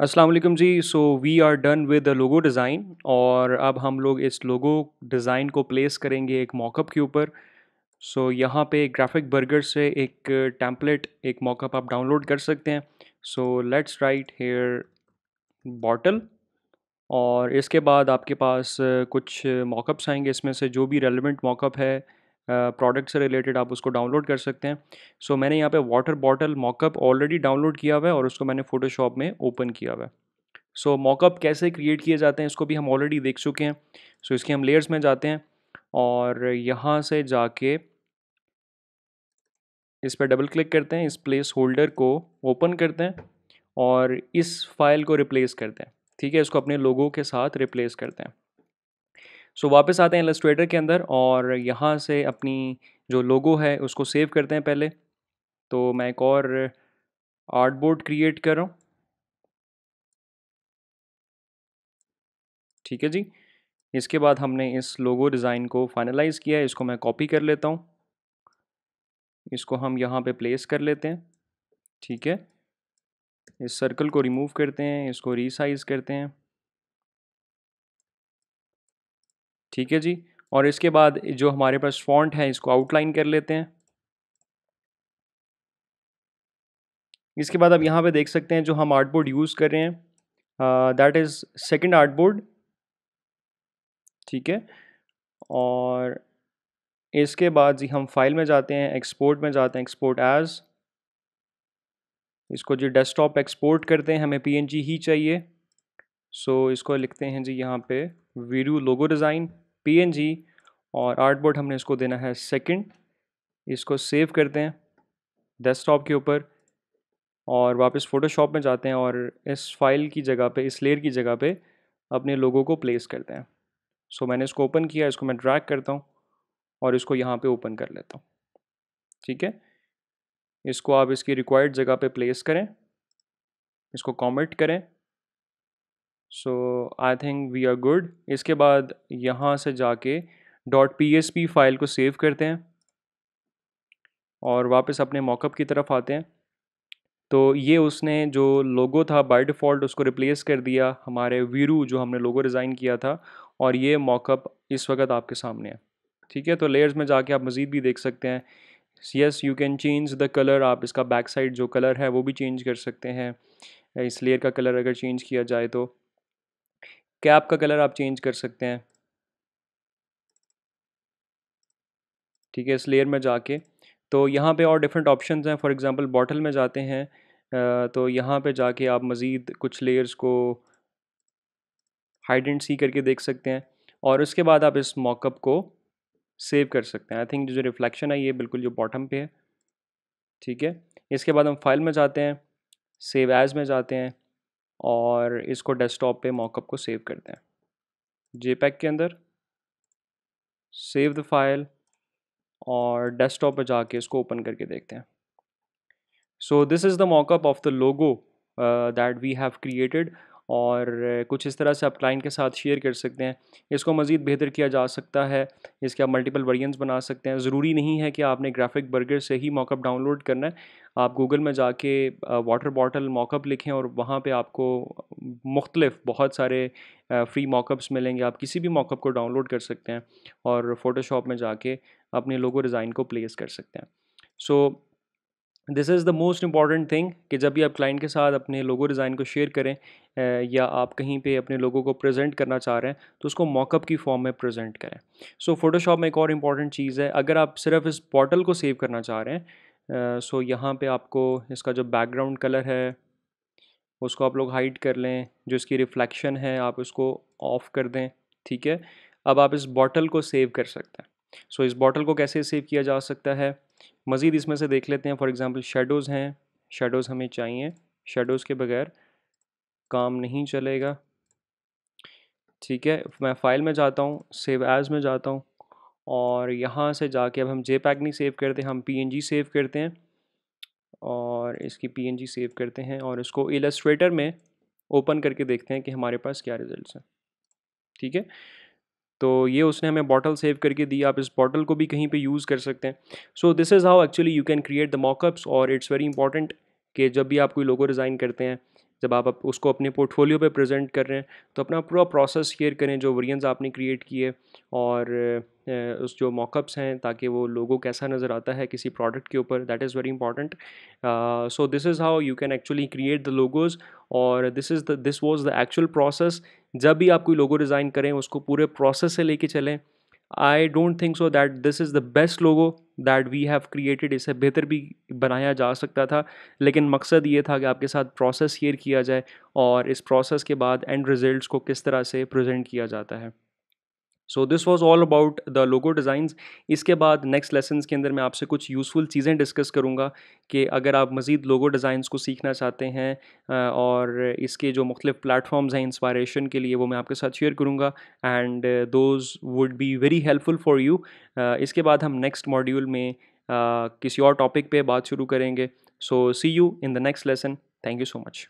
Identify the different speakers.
Speaker 1: Aslam ji so we are done with logo design और अब हम लोग इस लोगो डिज़ाइन को प्लेस करेंगे एक मॉकअप के ऊपर सो so, यहाँ पे ग्राफिक बर्गर से एक टैंपलेट एक मॉकअप आप डाउनलोड कर सकते हैं so let's write here bottle और इसके बाद आपके पास कुछ मॉकअप्स आएंगे इसमें से जो भी रेलिवेंट मॉकअप है प्रोडक्ट से रिलेटेड आप उसको डाउनलोड कर सकते हैं सो so, मैंने यहाँ पे water bottle mockup already download किया हुआ है और उसको मैंने फ़ोटोशॉप में ओपन किया हुआ है सो मॉकअप कैसे क्रिएट किए जाते हैं इसको भी हम ऑलरेडी देख चुके हैं सो so, इसके हम लेयर्स में जाते हैं और यहाँ से जाके इस पर डबल क्लिक करते हैं इस प्लेस होल्डर को ओपन करते हैं और इस फाइल को रिप्लेस करते हैं ठीक है इसको अपने लोगों के साथ रिप्लेस करते हैं सो वापस आते हैं इलस्ट्रेटर के अंदर और यहाँ से अपनी जो लोगो है उसको सेव करते हैं पहले तो मैं एक और आर्टबोर्ड क्रिएट कर रहा हूँ ठीक है जी इसके बाद हमने इस लोगो डिज़ाइन को फाइनलाइज़ किया है इसको मैं कॉपी कर लेता हूँ इसको हम यहाँ पे प्लेस कर लेते हैं ठीक है इस सर्कल को रिमूव करते हैं इसको रीसाइज़ करते हैं ठीक है जी और इसके बाद जो हमारे पास फॉन्ट है इसको आउटलाइन कर लेते हैं इसके बाद आप यहाँ पे देख सकते हैं जो हम आर्ट बोर्ड यूज़ कर रहे हैं that is second artboard ठीक है और इसके बाद जी हम फाइल में जाते हैं एक्सपोर्ट में जाते हैं एक्सपोर्ट एज़ इसको जो डेस्कटॉप एक्सपोर्ट करते हैं हमें पीएनजी ही चाहिए सो so, इसको लिखते हैं जी यहाँ पे वीरू लोगो डिज़ाइन पी और आर्टबोर्ड हमने इसको देना है सेकंड इसको सेव करते हैं डेस्कटॉप के ऊपर और वापस फ़ोटोशॉप में जाते हैं और इस फाइल की जगह पे इस लेयर की जगह पे अपने लोगों को प्लेस करते हैं सो मैंने इसको ओपन किया इसको मैं ड्रैग करता हूँ और इसको यहाँ पे ओपन कर लेता हूँ ठीक है इसको आप इसकी रिक्वायर्ड जगह पर प्लेस करें इसको कॉमेंट करें so I think we are good इसके बाद यहाँ से जाके डॉट पी फाइल को सेव करते हैं और वापस अपने मॉकअप की तरफ आते हैं तो ये उसने जो लोगो था बाय डिफ़ॉल्ट उसको रिप्लेस कर दिया हमारे वीरू जो हमने लोगो डिज़ाइन किया था और ये मॉकअप इस वक्त आपके सामने है ठीक है तो लेयर्स में जाके आप मज़ीद भी देख सकते हैं yes you can change the colour आप इसका बैक साइड जो कलर है वो भी चेंज कर सकते हैं इस लेयर का कलर अगर चेंज किया जाए तो कैप का कलर आप चेंज कर सकते हैं ठीक है इस लेयर में जाके तो यहाँ पे और डिफरेंट ऑप्शंस हैं फॉर एग्जांपल बॉटल में जाते हैं तो यहाँ पे जाके आप मज़ीद कुछ लेयर्स को हाइड एंड सी करके देख सकते हैं और उसके बाद आप इस मॉकअप को सेव कर सकते हैं आई थिंक जो रिफ्लेक्शन है ये बिल्कुल जो बॉटम पे है ठीक है इसके बाद हम फाइल में जाते हैं सेव एज़ में जाते हैं और इसको डेस्कटॉप पे मॉकअप को सेव करते हैं जेपैक के अंदर सेव द फाइल और डेस्कटॉप पर जाके इसको ओपन करके देखते हैं so this is the mockup of the logo that we have created और कुछ इस तरह से आप क्लाइंट के साथ शेयर कर सकते हैं इसको मज़ीद बेहतर किया जा सकता है इसके आप मल्टीपल वेरिएंट्स बना सकते हैं ज़रूरी नहीं है कि आपने ग्राफिक बर्गर से ही मॉकअप डाउनलोड करना है आप गूगल में जाके वाटर बॉटल मॉकअप लिखें और वहाँ पे आपको मुख्तलिफ बहुत सारे फ्री मॉकअप्स मिलेंगे आप किसी भी मॉकअप को डाउनलोड कर सकते हैं और फ़ोटोशॉप में जाके अपने लोगो डिज़ाइन को प्लेस कर सकते हैं so so, this is the most important thing कि जब भी आप क्लाइंट के साथ अपने लोगो डिज़ाइन को शेयर करें या आप कहीं पे अपने लोगों को प्रेजेंट करना चाह रहे हैं तो उसको मॉकअप की फॉर्म में प्रेजेंट करें सो so, फोटोशॉप में एक और इम्पॉर्टेंट चीज़ है अगर आप सिर्फ इस पोर्टल को सेव करना चाह रहे हैं सो so यहाँ पे आपको इसका जो बैकग्राउंड कलर है उसको आप लोग हाइड कर लें जो इसकी रिफ्लेक्शन है आप उसको ऑफ़ कर दें ठीक है अब आप इस बॉटल को सेव कर सकते हैं सो so, इस बॉटल को कैसे सेव किया जा सकता है मज़ीद इसमें से देख लेते हैं फॉर एग्ज़ाम्पल शेडोज़ हैं शेडोज़ हमें चाहिए शेडोज़ के बगैर काम नहीं चलेगा ठीक है मैं फ़ाइल में जाता हूँ सेव एज़ में जाता हूँ और यहाँ से जाके अब हम जे पैक नहीं सेव करते हम पी सेव करते हैं और इसकी पी सेव करते हैं और इसको इलस्ट्रेटर में ओपन करके देखते हैं कि हमारे पास क्या रिज़ल्ट हैं ठीक है तो ये उसने हमें बॉटल सेव करके दी आप इस बॉटल को भी कहीं पे यूज़ कर सकते हैं so this is how actually you can create the mockups और इट्स वेरी इंपॉर्टेंट कि जब भी आप कोई लोगो डिज़ाइन करते हैं जब आप, उसको अपने पोर्टफोलियो पे प्रेजेंट कर रहे हैं तो अपना पूरा प्रोसेस शेयर करें जो वरियंस आपने क्रिएट किए और उस जो मॉकअप्स हैं ताकि वो लोगों कैसा नज़र आता है किसी प्रोडक्ट के ऊपर that is very important so this is how you can actually create the logos और this is the this was the actual process जब भी आप कोई लोगो डिज़ाइन करें उसको पूरे प्रोसेस से लेके चलें I don't think so that this is the best logo that we have created इसे बेहतर भी बनाया जा सकता था लेकिन मकसद ये था कि आपके साथ प्रोसेस शेयर किया जाए और इस प्रोसेस के बाद एंड रिज़ल्ट को किस तरह से प्रजेंट किया जाता है so this was all about the logo designs इसके बाद नेक्स्ट लेसन के अंदर मैं आपसे कुछ यूज़फुल चीज़ें डिस्कस करूँगा कि अगर आप मज़ीद लोगो डिज़ाइंस को सीखना चाहते हैं और इसके जो मुख्तु प्लेटफॉर्म्स हैं इंस्पायरेशन के लिए वो मैं आपके साथ शेयर करूँगा and those would be very helpful for you इसके बाद हम नेक्स्ट मॉड्यूल में uh, किसी और टॉपिक पर बात शुरू करेंगे so see you in the next lesson thank you so much